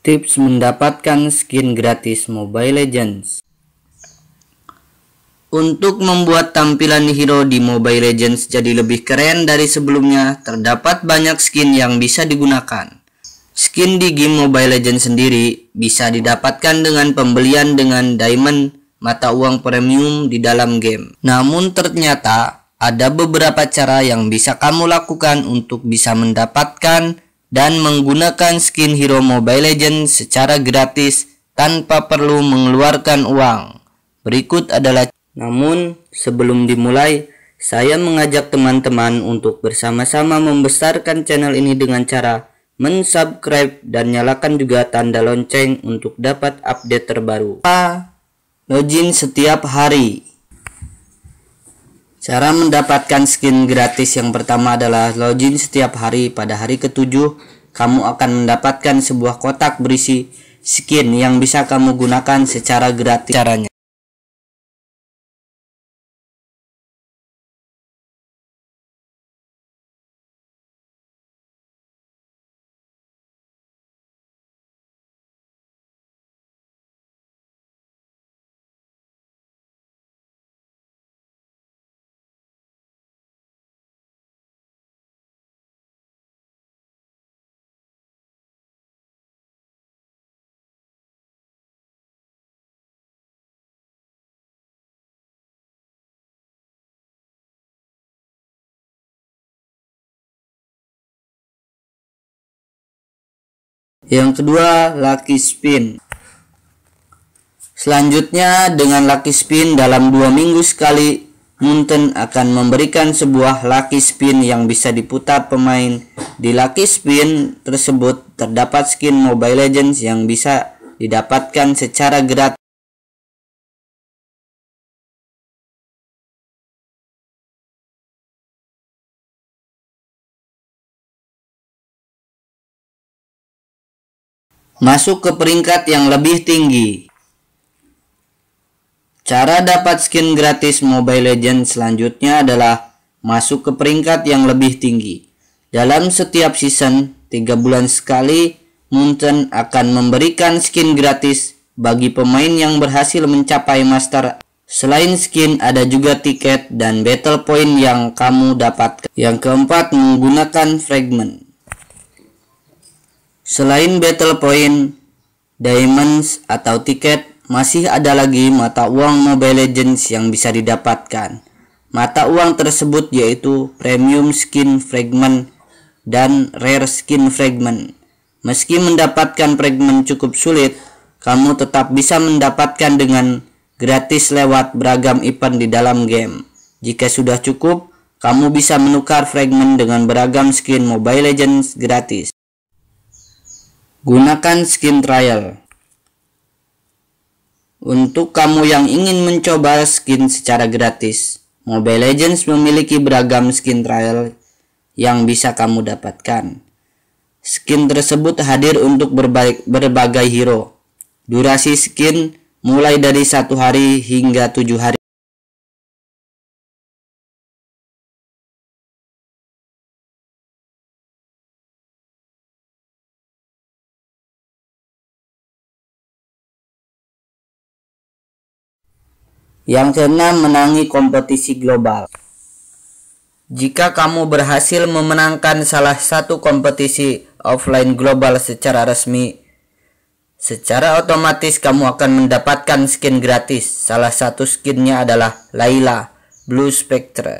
Tips mendapatkan skin gratis Mobile Legends Untuk membuat tampilan hero di Mobile Legends jadi lebih keren dari sebelumnya, terdapat banyak skin yang bisa digunakan. Skin di game Mobile Legends sendiri bisa didapatkan dengan pembelian dengan diamond mata uang premium di dalam game. Namun ternyata ada beberapa cara yang bisa kamu lakukan untuk bisa mendapatkan dan menggunakan skin hero Mobile Legends secara gratis tanpa perlu mengeluarkan uang. Berikut adalah namun sebelum dimulai saya mengajak teman-teman untuk bersama-sama membesarkan channel ini dengan cara mensubscribe dan nyalakan juga tanda lonceng untuk dapat update terbaru. Login setiap hari. Cara mendapatkan skin gratis yang pertama adalah login setiap hari. Pada hari ketujuh, kamu akan mendapatkan sebuah kotak berisi skin yang bisa kamu gunakan secara gratis. Caranya Yang kedua, lucky spin. Selanjutnya, dengan lucky spin dalam dua minggu sekali, Munten akan memberikan sebuah lucky spin yang bisa diputar pemain. Di lucky spin tersebut terdapat skin Mobile Legends yang bisa didapatkan secara gratis. masuk ke peringkat yang lebih tinggi. Cara dapat skin gratis Mobile Legends selanjutnya adalah masuk ke peringkat yang lebih tinggi. Dalam setiap season, 3 bulan sekali, Mountain akan memberikan skin gratis bagi pemain yang berhasil mencapai master. Selain skin, ada juga tiket dan battle point yang kamu dapatkan. Yang keempat, menggunakan fragment. Selain battle point, diamonds atau tiket, masih ada lagi mata uang Mobile Legends yang bisa didapatkan. Mata uang tersebut yaitu premium skin fragment dan rare skin fragment. Meski mendapatkan fragment cukup sulit, kamu tetap bisa mendapatkan dengan gratis lewat beragam event di dalam game. Jika sudah cukup, kamu bisa menukar fragment dengan beragam skin Mobile Legends gratis. Gunakan skin trial. Untuk kamu yang ingin mencoba skin secara gratis, Mobile Legends memiliki beragam skin trial yang bisa kamu dapatkan. Skin tersebut hadir untuk berbagai, berbagai hero. Durasi skin mulai dari satu hari hingga tujuh hari. Yang keenam, menangi kompetisi global. Jika kamu berhasil memenangkan salah satu kompetisi offline global secara resmi, secara otomatis kamu akan mendapatkan skin gratis. Salah satu skinnya adalah Layla Blue Spectre.